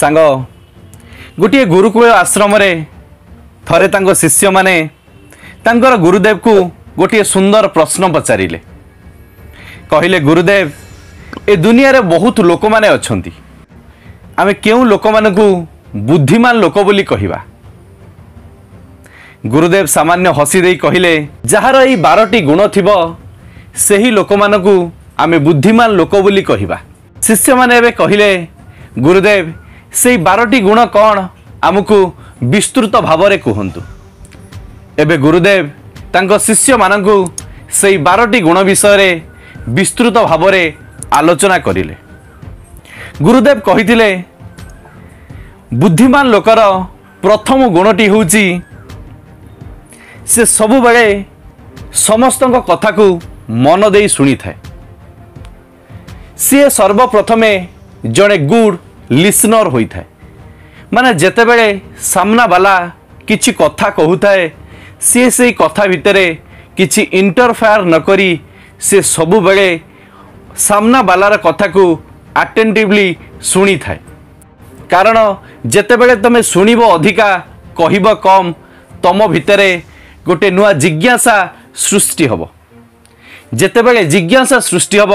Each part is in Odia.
ସାଙ୍ଗ ଗୋଟିଏ ଗୁରୁକୁଳ ଆଶ୍ରମରେ ଥରେ ତାଙ୍କ ଶିଷ୍ୟମାନେ ତାଙ୍କର ଗୁରୁଦେବକୁ ଗୋଟିଏ ସୁନ୍ଦର ପ୍ରଶ୍ନ ପଚାରିଲେ କହିଲେ ଗୁରୁଦେବ ଏ ଦୁନିଆରେ ବହୁତ ଲୋକମାନେ ଅଛନ୍ତି ଆମେ କେଉଁ ଲୋକମାନଙ୍କୁ ବୁଦ୍ଧିମାନ ଲୋକ ବୋଲି କହିବା ଗୁରୁଦେବ ସାମାନ୍ୟ ହସି ଦେଇ କହିଲେ ଯାହାର ଏଇ ବାରଟି ଗୁଣ ଥିବ ସେହି ଲୋକମାନଙ୍କୁ ଆମେ ବୁଦ୍ଧିମାନ ଲୋକ ବୋଲି କହିବା ଶିଷ୍ୟମାନେ ଏବେ କହିଲେ ଗୁରୁଦେବ ସେଇ ବାରଟି ଗୁଣ କ'ଣ ଆମକୁ ବିସ୍ତୃତ ଭାବରେ କୁହନ୍ତୁ ଏବେ ଗୁରୁଦେବ ତାଙ୍କ ଶିଷ୍ୟମାନଙ୍କୁ ସେଇ ବାରଟି ଗୁଣ ବିଷୟରେ ବିସ୍ତୃତ ଭାବରେ ଆଲୋଚନା କରିଲେ ଗୁରୁଦେବ କହିଥିଲେ ବୁଦ୍ଧିମାନ ଲୋକର ପ୍ରଥମ ଗୁଣଟି ହେଉଛି ସେ ସବୁବେଳେ ସମସ୍ତଙ୍କ କଥାକୁ ମନ ଦେଇ ଶୁଣିଥାଏ ସିଏ ସର୍ବପ୍ରଥମେ ଜଣେ ଗୁଡ଼ ଲିସନର ହୋଇଥାଏ ମାନେ ଯେତେବେଳେ ସାମ୍ନାବାଲା କିଛି କଥା କହୁଥାଏ ସିଏ ସେଇ କଥା ଭିତରେ କିଛି ଇଣ୍ଟରଫେୟାର ନକରି ସେ ସବୁବେଳେ ସାମ୍ନାବାଲାର କଥାକୁ ଆଟେଣ୍ଟିଭଲି ଶୁଣିଥାଏ କାରଣ ଯେତେବେଳେ ତୁମେ ଶୁଣିବ ଅଧିକା କହିବ କମ୍ ତୁମ ଭିତରେ ଗୋଟେ ନୂଆ ଜିଜ୍ଞାସା ସୃଷ୍ଟି ହେବ ଯେତେବେଳେ ଜିଜ୍ଞାସା ସୃଷ୍ଟି ହେବ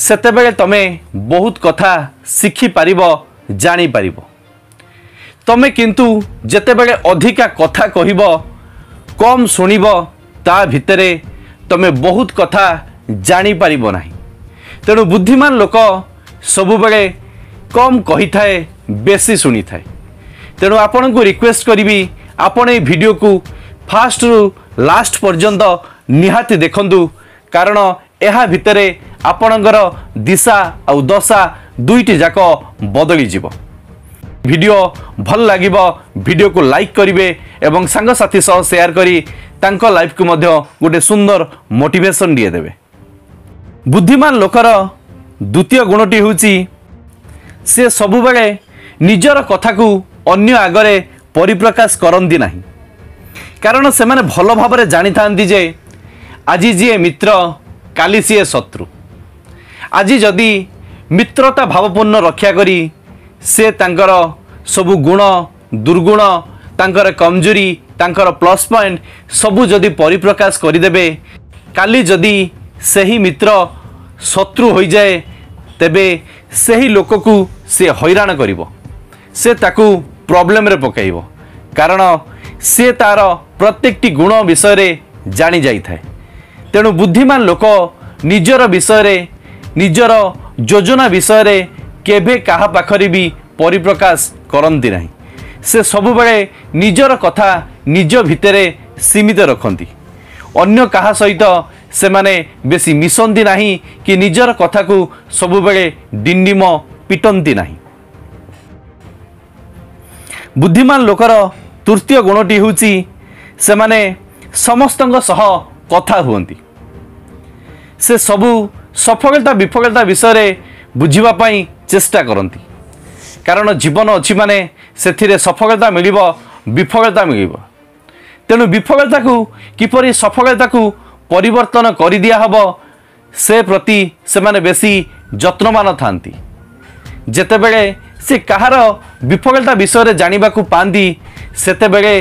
ସେତେବେଳେ ତମେ ବହୁତ କଥା ଶିଖିପାରିବ ଜାଣିପାରିବ ତମେ କିନ୍ତୁ ଯେତେବେଳେ ଅଧିକା କଥା କହିବ କମ୍ ଶୁଣିବ ତା ଭିତରେ ତମେ ବହୁତ କଥା ଜାଣିପାରିବ ନାହିଁ ତେଣୁ ବୁଦ୍ଧିମାନ ଲୋକ ସବୁବେଳେ କମ୍ କହିଥାଏ ବେଶୀ ଶୁଣିଥାଏ ତେଣୁ ଆପଣଙ୍କୁ ରିକ୍ୱେଷ୍ଟ କରିବି ଆପଣ ଏହି ଭିଡ଼ିଓକୁ ଫାଷ୍ଟରୁ ଲାଷ୍ଟ ପର୍ଯ୍ୟନ୍ତ ନିହାତି ଦେଖନ୍ତୁ କାରଣ ଏହା ଭିତରେ ଆପଣଙ୍କର ଦିଶା ଆଉ ଦଶା ଦୁଇଟି ଯାକ ବଦଳିଯିବ ଭିଡ଼ିଓ ଭଲ ଲାଗିବ ଭିଡ଼ିଓକୁ ଲାଇକ୍ କରିବେ ଏବଂ ସାଙ୍ଗସାଥି ସହ ସେୟାର କରି ତାଙ୍କ ଲାଇଫ୍କୁ ମଧ୍ୟ ଗୋଟିଏ ସୁନ୍ଦର ମୋଟିଭେସନ୍ ଟିଏ ଦେବେ ବୁଦ୍ଧିମାନ ଲୋକର ଦ୍ୱିତୀୟ ଗୁଣଟି ହେଉଛି ସେ ସବୁବେଳେ ନିଜର କଥାକୁ ଅନ୍ୟ ଆଗରେ ପରିପ୍ରକାଶ କରନ୍ତି ନାହିଁ କାରଣ ସେମାନେ ଭଲ ଭାବରେ ଜାଣିଥାନ୍ତି ଯେ ଆଜି ଯିଏ ମିତ୍ର କାଲି ସିଏ ଶତ୍ରୁ ଆଜି ଯଦି ମିତ୍ରତା ଭାବପୂର୍ଣ୍ଣ ରକ୍ଷା କରି ସେ ତାଙ୍କର ସବୁ ଗୁଣ ଦୁର୍ଗୁଣ ତାଙ୍କର କମଜୋରି ତାଙ୍କର ପ୍ଲସ୍ ପଏଣ୍ଟ ସବୁ ଯଦି ପରିପ୍ରକାଶ କରିଦେବେ କାଲି ଯଦି ସେହି ମିତ୍ର ଶତ୍ରୁ ହୋଇଯାଏ ତେବେ ସେହି ଲୋକକୁ ସେ ହଇରାଣ କରିବ ସେ ତାକୁ ପ୍ରବ୍ଲେମରେ ପକାଇବ କାରଣ ସେ ତା'ର ପ୍ରତ୍ୟେକଟି ଗୁଣ ବିଷୟରେ ଜାଣିଯାଇଥାଏ ତେଣୁ ବୁଦ୍ଧିମାନ ଲୋକ ନିଜର ବିଷୟରେ ନିଜର ଯୋଜନା ବିଷୟରେ କେବେ କାହା ପାଖରେ ବି ପରିପ୍ରକାଶ କରନ୍ତି ନାହିଁ ସେ ସବୁବେଳେ ନିଜର କଥା ନିଜ ଭିତରେ ସୀମିତ ରଖନ୍ତି ଅନ୍ୟ କାହା ସହିତ ସେମାନେ ବେଶୀ ମିଶନ୍ତି ନାହିଁ କି ନିଜର କଥାକୁ ସବୁବେଳେ ଡିଣ୍ଡିମ ପିଟନ୍ତି ନାହିଁ ବୁଦ୍ଧିମାନ ଲୋକର ତୃତୀୟ ଗୁଣଟି ହେଉଛି ସେମାନେ ସମସ୍ତଙ୍କ ସହ କଥା ହୁଅନ୍ତି ସେ ସବୁ ସଫଳତା ବିଫଳତା ବିଷୟରେ ବୁଝିବା ପାଇଁ ଚେଷ୍ଟା କରନ୍ତି କାରଣ ଜୀବନ ଅଛି ମାନେ ସେଥିରେ ସଫଳତା ମିଳିବ ବିଫଳତା ମିଳିବ ତେଣୁ ବିଫଳତାକୁ କିପରି ସଫଳତାକୁ ପରିବର୍ତ୍ତନ କରିଦିଆ ହେବ ସେ ପ୍ରତି ସେମାନେ ବେଶୀ ଯତ୍ନବାନ ଥାନ୍ତି ଯେତେବେଳେ ସେ କାହାର ବିଫଳତା ବିଷୟରେ ଜାଣିବାକୁ ପାଆନ୍ତି ସେତେବେଳେ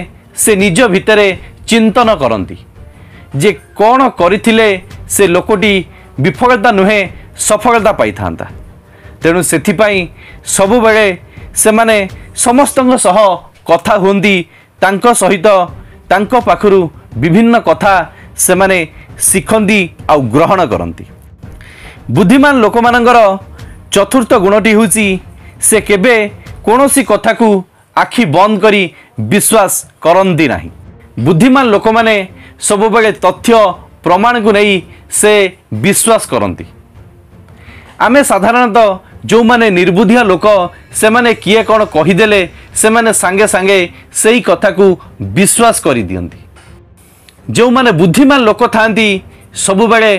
ସେ ନିଜ ଭିତରେ ଚିନ୍ତନ କରନ୍ତି ଯେ କ'ଣ କରିଥିଲେ ସେ ଲୋକଟି ବିଫଳତା ନୁହେଁ ସଫଳତା ପାଇଥାନ୍ତା ତେଣୁ ସେଥିପାଇଁ ସବୁବେଳେ ସେମାନେ ସମସ୍ତଙ୍କ ସହ କଥା ହୁଅନ୍ତି ତାଙ୍କ ସହିତ ତାଙ୍କ ପାଖରୁ ବିଭିନ୍ନ କଥା ସେମାନେ ଶିଖନ୍ତି ଆଉ ଗ୍ରହଣ କରନ୍ତି ବୁଦ୍ଧିମାନ ଲୋକମାନଙ୍କର ଚତୁର୍ଥ ଗୁଣଟି ହେଉଛି ସେ କେବେ କୌଣସି କଥାକୁ ଆଖି ବନ୍ଦ କରି ବିଶ୍ୱାସ କରନ୍ତି ନାହିଁ ବୁଦ୍ଧିମାନ ଲୋକମାନେ ସବୁବେଳେ ତଥ୍ୟ ପ୍ରମାଣକୁ ନେଇ ସେ ବିଶ୍ୱାସ କରନ୍ତି ଆମେ ସାଧାରଣତଃ ଯେଉଁମାନେ ନିର୍ବୁଦ୍ଧିଆ ଲୋକ ସେମାନେ କିଏ କ'ଣ କହିଦେଲେ ସେମାନେ ସାଙ୍ଗେ ସାଙ୍ଗେ ସେଇ କଥାକୁ ବିଶ୍ୱାସ କରିଦିଅନ୍ତି ଯେଉଁମାନେ ବୁଦ୍ଧିମାନ ଲୋକ ଥାଆନ୍ତି ସବୁବେଳେ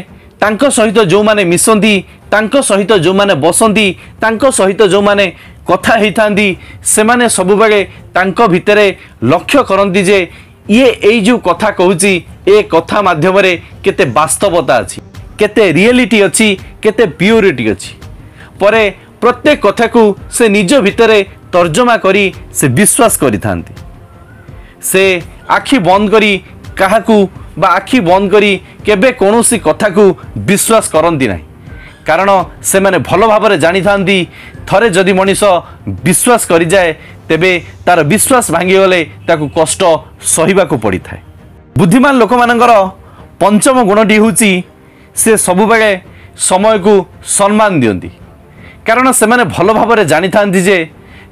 ତାଙ୍କ ସହିତ ଯେଉଁମାନେ ମିଶନ୍ତି ତାଙ୍କ ସହିତ ଯେଉଁମାନେ ବସନ୍ତି ତାଙ୍କ ସହିତ ଯେଉଁମାନେ କଥା ହୋଇଥାନ୍ତି ସେମାନେ ସବୁବେଳେ ତାଙ୍କ ଭିତରେ ଲକ୍ଷ୍ୟ କରନ୍ତି ଯେ ଇଏ ଏଇ ଯେଉଁ କଥା କହୁଛି ଏ କଥା ମାଧ୍ୟମରେ କେତେ ବାସ୍ତବତା ଅଛି କେତେ ରିଏଲିଟି ଅଛି କେତେ ପ୍ୟୁରିଟି ଅଛି ପରେ ପ୍ରତ୍ୟେକ କଥାକୁ ସେ ନିଜ ଭିତରେ ତର୍ଜମା କରି ସେ ବିଶ୍ୱାସ କରିଥାନ୍ତି ସେ ଆଖି ବନ୍ଦ କରି କାହାକୁ ବା ଆଖି ବନ୍ଦ କରି କେବେ କୌଣସି କଥାକୁ ବିଶ୍ୱାସ କରନ୍ତି ନାହିଁ କାରଣ ସେମାନେ ଭଲ ଭାବରେ ଜାଣିଥାନ୍ତି ଥରେ ଯଦି ମଣିଷ ବିଶ୍ୱାସ କରିଯାଏ ତେବେ ତା'ର ବିଶ୍ୱାସ ଭାଙ୍ଗିଗଲେ ତାକୁ କଷ୍ଟ ସହିବାକୁ ପଡ଼ିଥାଏ ବୁଦ୍ଧିମାନ ଲୋକମାନଙ୍କର ପଞ୍ଚମ ଗୁଣଟି ହେଉଛି ସେ ସବୁବେଳେ ସମୟକୁ ସମ୍ମାନ ଦିଅନ୍ତି କାରଣ ସେମାନେ ଭଲ ଭାବରେ ଜାଣିଥାନ୍ତି ଯେ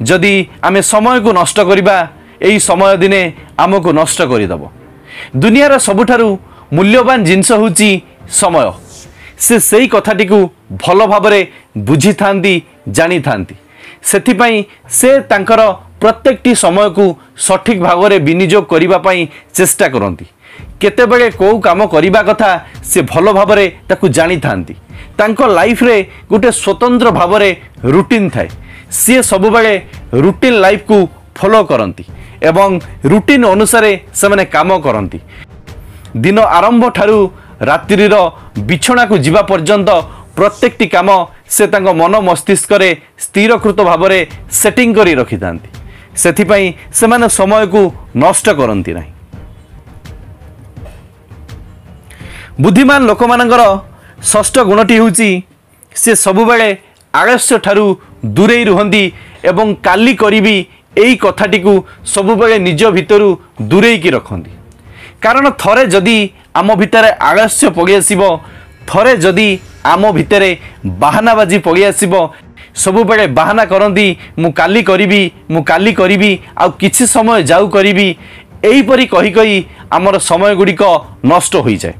ଯଦି ଆମେ ସମୟକୁ ନଷ୍ଟ କରିବା ଏହି ସମୟ ଦିନେ ଆମକୁ ନଷ୍ଟ କରିଦେବ ଦୁନିଆର ସବୁଠାରୁ ମୂଲ୍ୟବାନ ଜିନିଷ ହେଉଛି ସମୟ ସେ ସେହି କଥାଟିକୁ ଭଲ ଭାବରେ ବୁଝିଥାନ୍ତି ଜାଣିଥାନ୍ତି ସେଥିପାଇଁ ସେ ତାଙ୍କର ପ୍ରତ୍ୟେକଟି ସମୟକୁ ସଠିକ୍ ଭାବରେ ବିନିଯୋଗ କରିବା ପାଇଁ ଚେଷ୍ଟା କରନ୍ତି କେତେବେଳେ କେଉଁ କାମ କରିବା କଥା ସେ ଭଲ ଭାବରେ ତାକୁ ଜାଣିଥାନ୍ତି ତାଙ୍କ ଲାଇଫ୍ରେ ଗୋଟିଏ ସ୍ୱତନ୍ତ୍ର ଭାବରେ ରୁଟିନ୍ ଥାଏ ସିଏ ସବୁବେଳେ ରୁଟିନ୍ ଲାଇଫ୍କୁ ଫଲୋ କରନ୍ତି ଏବଂ ରୁଟିନ୍ ଅନୁସାରେ ସେମାନେ କାମ କରନ୍ତି ଦିନ ଆରମ୍ଭଠାରୁ ରାତ୍ରିର ବିଛଣାକୁ ଯିବା ପର୍ଯ୍ୟନ୍ତ ପ୍ରତ୍ୟେକଟି କାମ ସେ ତାଙ୍କ ମନ ମସ୍ତିଷ୍କରେ ସ୍ଥିରକୃତ ଭାବରେ ସେଟିଂ କରି ରଖିଥାନ୍ତି ସେଥିପାଇଁ ସେମାନେ ସମୟକୁ ନଷ୍ଟ କରନ୍ତି ନାହିଁ ବୁଦ୍ଧିମାନ ଲୋକମାନଙ୍କର ଷଷ୍ଠ ଗୁଣଟି ହେଉଛି ସେ ସବୁବେଳେ ଆଳସ୍ୟଠାରୁ ଦୂରେଇ ରୁହନ୍ତି ଏବଂ କାଲି କରିବି ଏଇ କଥାଟିକୁ ସବୁବେଳେ ନିଜ ଭିତରୁ ଦୂରେଇକି ରଖନ୍ତି କାରଣ ଥରେ ଯଦି ଆମ ଭିତରେ ଆଳସ୍ୟ ପଳିଆସିବ ଥରେ ଯଦି ଆମ ଭିତରେ ବାହାନାବାଜି ପଳିଆସିବ ସବୁବେଳେ ବାହାନା କରନ୍ତି ମୁଁ କାଲି କରିବି ମୁଁ କାଲି କରିବି ଆଉ କିଛି ସମୟ ଯାଉ କରିବି ଏହିପରି କହି କହି ଆମର ସମୟଗୁଡ଼ିକ ନଷ୍ଟ ହୋଇଯାଏ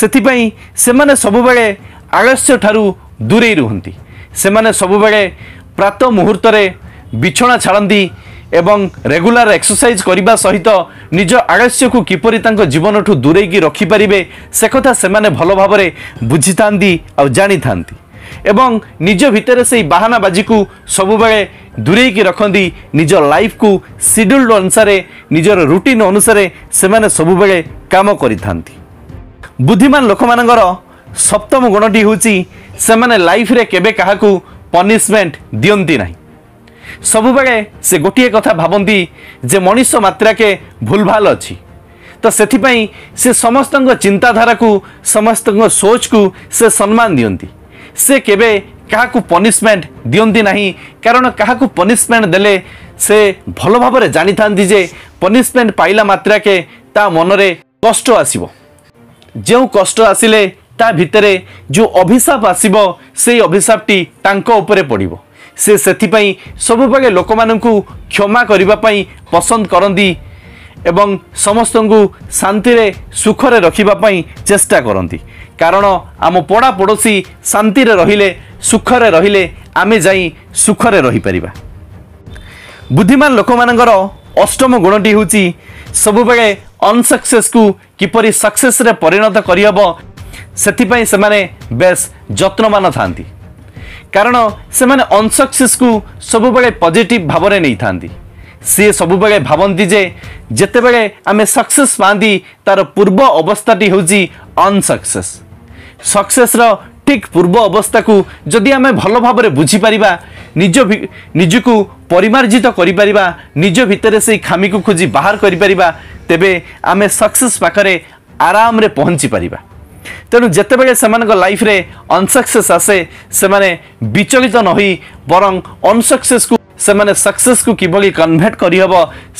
ସେଥିପାଇଁ ସେମାନେ ସବୁବେଳେ ଆଳସ୍ୟଠାରୁ ଦୂରେଇ ରୁହନ୍ତି ସେମାନେ ସବୁବେଳେ ପ୍ରାତ ମୁହୂର୍ତ୍ତରେ ବିଛଣା ଛାଡ଼ନ୍ତି ଏବଂ ରେଗୁଲାର ଏକ୍ସରସାଇଜ୍ କରିବା ସହିତ ନିଜ ଆଳସ୍ୟକୁ କିପରି ତାଙ୍କ ଜୀବନଠୁ ଦୂରେଇକି ରଖିପାରିବେ ସେ କଥା ସେମାନେ ଭଲ ଭାବରେ ବୁଝିଥାନ୍ତି ଆଉ ଜାଣିଥାନ୍ତି ଏବଂ ନିଜ ଭିତରେ ସେଇ ବାହାନାବାଜିକୁ ସବୁବେଳେ ଦୂରେଇକି ରଖନ୍ତି ନିଜ ଲାଇଫକୁ ସିଡ୍ୟୁଲ୍ଡ ଅନୁସାରେ ନିଜର ରୁଟିନ୍ ଅନୁସାରେ ସେମାନେ ସବୁବେଳେ କାମ କରିଥାନ୍ତି ବୁଦ୍ଧିମାନ ଲୋକମାନଙ୍କର ସପ୍ତମ ଗୁଣଟି ହେଉଛି ସେମାନେ ଲାଇଫରେ କେବେ କାହାକୁ ପନିସମେଣ୍ଟ ଦିଅନ୍ତି ନାହିଁ ସବୁବେଳେ ସେ ଗୋଟିଏ କଥା ଭାବନ୍ତି ଯେ ମଣିଷ ମାତ୍ରାକେ ଭୁଲଭାଲ ଅଛି ତ ସେଥିପାଇଁ ସେ ସମସ୍ତଙ୍କ ଚିନ୍ତାଧାରାକୁ ସମସ୍ତଙ୍କ ସୋଚକୁ ସେ ସମ୍ମାନ ଦିଅନ୍ତି ସେ କେବେ କାହାକୁ ପନିସମେଣ୍ଟ ଦିଅନ୍ତି ନାହିଁ କାରଣ କାହାକୁ ପନିସମେଣ୍ଟ ଦେଲେ ସେ ଭଲ ଭାବରେ ଜାଣିଥାନ୍ତି ଯେ ପନିସମେଣ୍ଟ ପାଇଲା ମାତ୍ରାକେ ତା ମନରେ କଷ୍ଟ ଆସିବ ଯେଉଁ କଷ୍ଟ ଆସିଲେ ତା ଭିତରେ ଯେଉଁ ଅଭିଶାପ ଆସିବ ସେଇ ଅଭିଶାପଟି ତାଙ୍କ ଉପରେ ପଡ଼ିବ ସେ ସେଥିପାଇଁ ସବୁବେଳେ ଲୋକମାନଙ୍କୁ କ୍ଷମା କରିବା ପାଇଁ ପସନ୍ଦ କରନ୍ତି ଏବଂ ସମସ୍ତଙ୍କୁ ଶାନ୍ତିରେ ସୁଖରେ ରଖିବା ପାଇଁ ଚେଷ୍ଟା କରନ୍ତି କାରଣ ଆମ ପଡ଼ା ପଡ଼ୋଶୀ ଶାନ୍ତିରେ ରହିଲେ ସୁଖରେ ରହିଲେ ଆମେ ଯାଇ ସୁଖରେ ରହିପାରିବା ବୁଦ୍ଧିମାନ ଲୋକମାନଙ୍କର ଅଷ୍ଟମ ଗୁଣଟି ହେଉଛି ସବୁବେଳେ ଅନସକ୍ସେସକୁ କିପରି ସକ୍ସେସରେ ପରିଣତ କରିହେବ ସେଥିପାଇଁ ସେମାନେ ବେଶ୍ ଯତ୍ନବାନ ଥାନ୍ତି କାରଣ ସେମାନେ ଅନସକ୍ସେସକୁ ସବୁବେଳେ ପଜିଟିଭ ଭାବରେ ନେଇଥାନ୍ତି ସିଏ ସବୁବେଳେ ଭାବନ୍ତି ଯେ ଯେତେବେଳେ ଆମେ ସକ୍ସେସ୍ ପାଆନ୍ତି ତା'ର ପୂର୍ବ ଅବସ୍ଥାଟି ହେଉଛି ଅନସକ୍ସେସ୍ ସକ୍ସେସ୍ର ଠିକ୍ ପୂର୍ବ ଅବସ୍ଥାକୁ ଯଦି ଆମେ ଭଲ ଭାବରେ ବୁଝିପାରିବା ନିଜ ନିଜକୁ ପରିମାର୍ଜିତ କରିପାରିବା ନିଜ ଭିତରେ ସେଇ ଖାମିକୁ ଖୋଜି ବାହାର କରିପାରିବା ତେବେ ଆମେ ସକ୍ସେସ୍ ପାଖରେ ଆରାମରେ ପହଞ୍ଚିପାରିବା ତେଣୁ ଯେତେବେଳେ ସେମାନଙ୍କ ଲାଇଫ୍ରେ ଅନସକ୍ସେସ୍ ଆସେ ସେମାନେ ବିଚଳିତ ନହୋଇ ବରଂ ଅନସକ୍ସେସ୍କୁ ସେମାନେ ସକ୍ସେସ୍କୁ କିଭଳି କନଭର୍ଟ କରିହେବ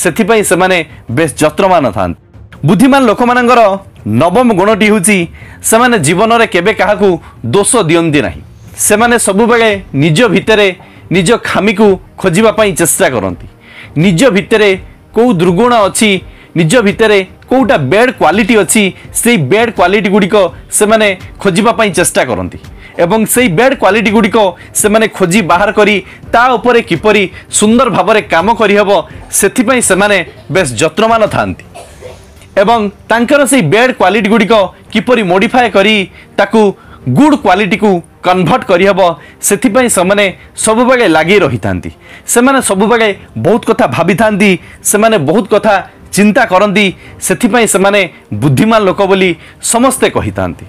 ସେଥିପାଇଁ ସେମାନେ ବେଶ୍ ଯତ୍ନବାନ ଥାନ୍ତି ବୁଦ୍ଧିମାନ ଲୋକମାନଙ୍କର ନବମ ଗୁଣଟି ହେଉଛି ସେମାନେ ଜୀବନରେ କେବେ କାହାକୁ ଦୋଷ ଦିଅନ୍ତି ନାହିଁ ସେମାନେ ସବୁବେଳେ ନିଜ ଭିତରେ ନିଜ ଖାମିକୁ ଖୋଜିବା ପାଇଁ ଚେଷ୍ଟା କରନ୍ତି ନିଜ ଭିତରେ କେଉଁ ଦୁର୍ଗୁଣ ଅଛି ନିଜ ଭିତରେ କେଉଁଟା ବ୍ୟାଡ଼ କ୍ୱାଲିଟି ଅଛି ସେଇ ବ୍ୟାଡ଼ କ୍ୱାଲିଟି ଗୁଡ଼ିକ ସେମାନେ ଖୋଜିବା ପାଇଁ ଚେଷ୍ଟା କରନ୍ତି ଏବଂ ସେଇ ବ୍ୟାଡ଼ କ୍ୱାଲିଟି ଗୁଡ଼ିକ ସେମାନେ ଖୋଜି ବାହାର କରି ତା ଉପରେ କିପରି ସୁନ୍ଦର ଭାବରେ କାମ କରିହେବ ସେଥିପାଇଁ ସେମାନେ ବେଶ୍ ଯତ୍ନବାନ ଥାଆନ୍ତି ଏବଂ ତାଙ୍କର ସେଇ ବ୍ୟାଡ଼ କ୍ୱାଲିଟି ଗୁଡ଼ିକ କିପରି ମୋଡ଼ିଫାଏ କରି ତାକୁ ଗୁଡ଼ କ୍ୱାଲିଟିକୁ କନଭର୍ଟ କରିହେବ ସେଥିପାଇଁ ସେମାନେ ସବୁବେଳେ ଲାଗି ରହିଥାନ୍ତି ସେମାନେ ସବୁବେଳେ ବହୁତ କଥା ଭାବିଥାନ୍ତି ସେମାନେ ବହୁତ କଥା ଚିନ୍ତା କରନ୍ତି ସେଥିପାଇଁ ସେମାନେ ବୁଦ୍ଧିମାନ ଲୋକ ବୋଲି ସମସ୍ତେ କହିଥାନ୍ତି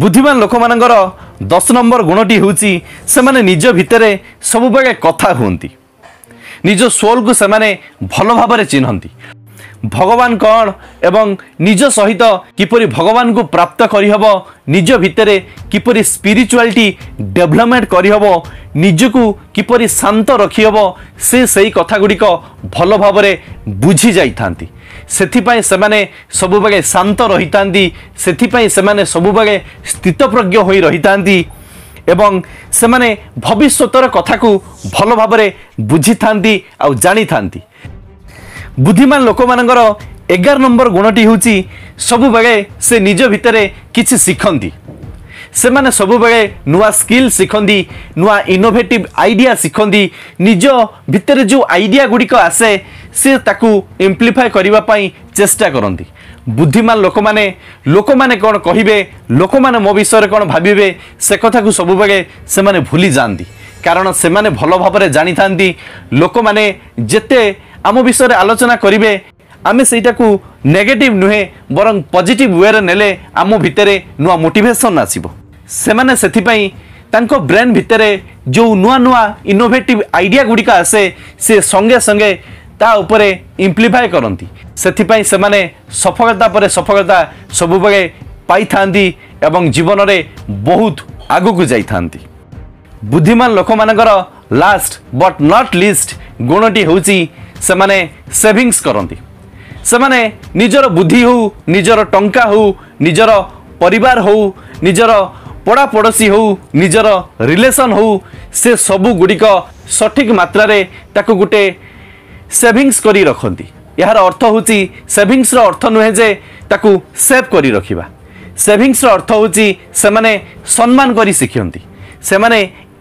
ବୁଦ୍ଧିମାନ ଲୋକମାନଙ୍କର ଦଶ ନମ୍ବର ଗୁଣଟି ହେଉଛି ସେମାନେ ନିଜ ଭିତରେ ସବୁବେଳେ କଥା ହୁଅନ୍ତି ନିଜ ସୋଲ୍କୁ ସେମାନେ ଭଲ ଭାବରେ ଚିହ୍ନନ୍ତି ଭଗବାନ କ'ଣ ଏବଂ ନିଜ ସହିତ କିପରି ଭଗବାନଙ୍କୁ ପ୍ରାପ୍ତ କରିହେବ ନିଜ ଭିତରେ କିପରି ସ୍ପିରିଚୁଆଲିଟି ଡେଭଲପମେଣ୍ଟ କରିହେବ ନିଜକୁ କିପରି ଶାନ୍ତ ରଖିହେବ ସେ ସେହି କଥାଗୁଡ଼ିକ ଭଲ ଭାବରେ ବୁଝି ଯାଇଥାନ୍ତି ସେଥିପାଇଁ ସେମାନେ ସବୁବେଳେ ଶାନ୍ତ ରହିଥାନ୍ତି ସେଥିପାଇଁ ସେମାନେ ସବୁବେଳେ ସ୍ଥିତପ୍ରଜ୍ଞ ହୋଇ ରହିଥାନ୍ତି ଏବଂ ସେମାନେ ଭବିଷ୍ୟତର କଥାକୁ ଭଲ ଭାବରେ ବୁଝିଥାନ୍ତି ଆଉ ଜାଣିଥାନ୍ତି ବୁଦ୍ଧିମାନ ଲୋକମାନଙ୍କର ଏଗାର ନମ୍ବର ଗୁଣଟି ହେଉଛି ସବୁବେଳେ ସେ ନିଜ ଭିତରେ କିଛି ଶିଖନ୍ତି ସେମାନେ ସବୁବେଳେ ନୂଆ ସ୍କିଲ୍ ଶିଖନ୍ତି ନୂଆ ଇନୋଭେଟିଭ୍ ଆଇଡ଼ିଆ ଶିଖନ୍ତି ନିଜ ଭିତରେ ଯେଉଁ ଆଇଡ଼ିଆ ଗୁଡ଼ିକ ଆସେ ସେ ତାକୁ ଇମ୍ପ୍ଲିଫାଏ କରିବା ପାଇଁ ଚେଷ୍ଟା କରନ୍ତି ବୁଦ୍ଧିମାନ ଲୋକମାନେ ଲୋକମାନେ କ'ଣ କହିବେ ଲୋକମାନେ ମୋ ବିଷୟରେ କ'ଣ ଭାବିବେ ସେ କଥାକୁ ସବୁବେଳେ ସେମାନେ ଭୁଲି ଯାଆନ୍ତି କାରଣ ସେମାନେ ଭଲ ଭାବରେ ଜାଣିଥାନ୍ତି ଲୋକମାନେ ଯେତେ ଆମ ବିଷୟରେ ଆଲୋଚନା କରିବେ ଆମେ ସେଇଟାକୁ ନେଗେଟିଭ୍ ନୁହେଁ ବରଂ ପଜିଟିଭ୍ ୱେରେ ନେଲେ ଆମ ଭିତରେ ନୂଆ ମୋଟିଭେସନ୍ ଆସିବ ସେମାନେ ସେଥିପାଇଁ ତାଙ୍କ ବ୍ରେନ୍ ଭିତରେ ଯେଉଁ ନୂଆ ନୂଆ ଇନୋଭେଟିଭ୍ ଆଇଡ଼ିଆ ଗୁଡ଼ିକ ଆସେ ସିଏ ସଙ୍ଗେ ସଙ୍ଗେ ତା ଉପରେ ଇମ୍ପ୍ଲିଫାଏ କରନ୍ତି ସେଥିପାଇଁ ସେମାନେ ସଫଳତା ପରେ ସଫଳତା ସବୁବେଳେ ପାଇଥାନ୍ତି ଏବଂ ଜୀବନରେ ବହୁତ ଆଗକୁ ଯାଇଥାନ୍ତି ବୁଦ୍ଧିମାନ ଲୋକମାନଙ୍କର ଲାଷ୍ଟ ବଟ୍ ନଟ୍ ଲିଷ୍ଟ ଗୁଣଟି ହେଉଛି ସେମାନେ ସେଭିଂସ କରନ୍ତି ସେମାନେ ନିଜର ବୁଦ୍ଧି ହେଉ ନିଜର ଟଙ୍କା ହେଉ ନିଜର ପରିବାର ହେଉ ନିଜର ପଡ଼ା ପଡ଼ୋଶୀ ହେଉ ନିଜର ରିଲେସନ୍ ହେଉ ସେ ସବୁଗୁଡ଼ିକ ସଠିକ୍ ମାତ୍ରାରେ ତାକୁ ଗୋଟେ ସେଭିଂସ କରି ରଖନ୍ତି ଏହାର ଅର୍ଥ ହେଉଛି ସେଭିଂସର ଅର୍ଥ ନୁହେଁ ଯେ ତାକୁ ସେଭ୍ କରି ରଖିବା ସେଭିଂସର ଅର୍ଥ ହେଉଛି ସେମାନେ ସମ୍ମାନ କରି ଶିଖନ୍ତି ସେମାନେ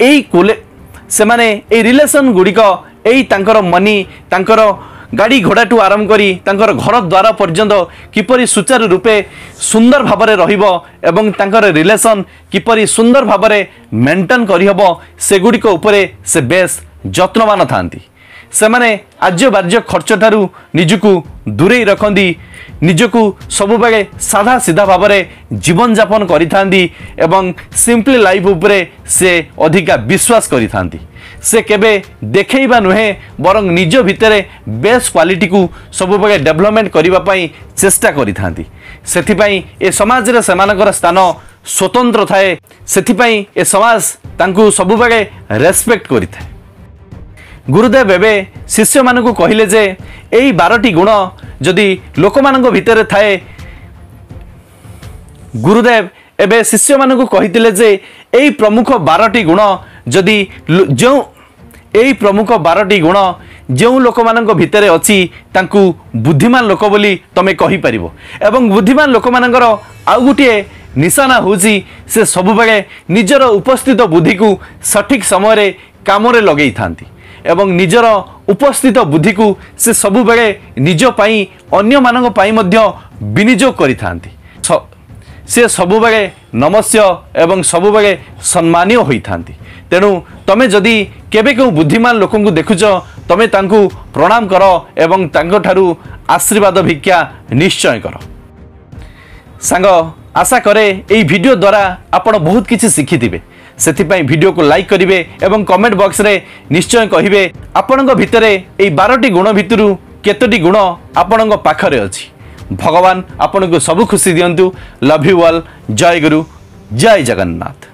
ଏଇ କୁଲେ ସେମାନେ ଏଇ ରିଲେସନ୍ ଗୁଡ଼ିକ ଏଇ ତାଙ୍କର ମନି ତାଙ୍କର ଗାଡ଼ି ଘୋଡ଼ାଠୁ ଆରମ୍ଭ କରି ତାଙ୍କର ଘର ଦ୍ୱାର ପର୍ଯ୍ୟନ୍ତ କିପରି ସୁଚାରୁ ରୂପେ ସୁନ୍ଦର ଭାବରେ ରହିବ ଏବଂ ତାଙ୍କର ରିଲେସନ୍ କିପରି ସୁନ୍ଦର ଭାବରେ ମେଣ୍ଟେନ୍ କରିହେବ ସେଗୁଡ଼ିକ ଉପରେ ସେ ବେଶ୍ ଯତ୍ନବାନ ଥାନ୍ତି ସେମାନେ ଆର୍ଯ୍ୟବାର୍ଯ୍ୟ ଖର୍ଚ୍ଚ ଠାରୁ ନିଜକୁ ଦୂରେଇ ରଖନ୍ତି ନିଜକୁ ସବୁବେଳେ ସାଧା ସିଧା ଭାବରେ ଜୀବନଯାପନ କରିଥାନ୍ତି ଏବଂ ସିମ୍ପଲି ଲାଇଫ ଉପରେ ସେ ଅଧିକା ବିଶ୍ୱାସ କରିଥାନ୍ତି ସେ କେବେ ଦେଖେଇବା ନୁହେଁ ବରଂ ନିଜ ଭିତରେ ବେଷ୍ଟ କ୍ୱାଲିଟିକୁ ସବୁବେଳେ ଡେଭଲପମେଣ୍ଟ କରିବା ପାଇଁ ଚେଷ୍ଟା କରିଥାନ୍ତି ସେଥିପାଇଁ ଏ ସମାଜରେ ସେମାନଙ୍କର ସ୍ଥାନ ସ୍ୱତନ୍ତ୍ର ଥାଏ ସେଥିପାଇଁ ଏ ସମାଜ ତାଙ୍କୁ ସବୁବେଳେ ରେସପେକ୍ଟ କରିଥାଏ ଗୁରୁଦେବ ଏବେ ଶିଷ୍ୟମାନଙ୍କୁ କହିଲେ ଯେ ଏହି ବାରଟି ଗୁଣ ଯଦି ଲୋକମାନଙ୍କ ଭିତରେ ଥାଏ ଗୁରୁଦେବ ଏବେ ଶିଷ୍ୟମାନଙ୍କୁ କହିଥିଲେ ଯେ ଏହି ପ୍ରମୁଖ ବାରଟି ଗୁଣ ଯଦି ଯେଉଁ ଏହି ପ୍ରମୁଖ ବାରଟି ଗୁଣ ଯେଉଁ ଲୋକମାନଙ୍କ ଭିତରେ ଅଛି ତାଙ୍କୁ ବୁଦ୍ଧିମାନ ଲୋକ ବୋଲି ତୁମେ କହିପାରିବ ଏବଂ ବୁଦ୍ଧିମାନ ଲୋକମାନଙ୍କର ଆଉ ଗୋଟିଏ ନିଶାନା ହେଉଛି ସେ ସବୁବେଳେ ନିଜର ଉପସ୍ଥିତ ବୁଦ୍ଧିକୁ ସଠିକ୍ ସମୟରେ କାମରେ ଲଗେଇଥାନ୍ତି ଏବଂ ନିଜର ଉପସ୍ଥିତ ବୁଦ୍ଧିକୁ ସେ ସବୁବେଳେ ନିଜ ପାଇଁ ଅନ୍ୟମାନଙ୍କ ପାଇଁ ମଧ୍ୟ ବିନିଯୋଗ କରିଥାନ୍ତି ସେ ସବୁବେଳେ ନମସ୍ୟ ଏବଂ ସବୁବେଳେ ସମ୍ମାନୀୟ ହୋଇଥାନ୍ତି ତେଣୁ ତମେ ଯଦି କେବେ କେଉଁ ବୁଦ୍ଧିମାନ ଲୋକଙ୍କୁ ଦେଖୁଛ ତମେ ତାଙ୍କୁ ପ୍ରଣାମ କର ଏବଂ ତାଙ୍କଠାରୁ ଆଶୀର୍ବାଦ ଭିକ୍ଷା ନିଶ୍ଚୟ କର ସାଙ୍ଗ ଆଶା କରେ ଏଇ ଭିଡ଼ିଓ ଦ୍ୱାରା ଆପଣ ବହୁତ କିଛି ଶିଖିଥିବେ ସେଥିପାଇଁ ଭିଡ଼ିଓକୁ ଲାଇକ୍ କରିବେ ଏବଂ କମେଣ୍ଟ ବକ୍ସରେ ନିଶ୍ଚୟ କହିବେ ଆପଣଙ୍କ ଭିତରେ ଏହି ବାରଟି ଗୁଣ ଭିତରୁ କେତୋଟି ଗୁଣ ଆପଣଙ୍କ ପାଖରେ ଅଛି ଭଗବାନ ଆପଣଙ୍କୁ ସବୁ ଖୁସି ଦିଅନ୍ତୁ ଲଭ୍ ୟୁ ୱାଲ୍ ଜୟ ଗୁରୁ ଜୟ ଜଗନ୍ନାଥ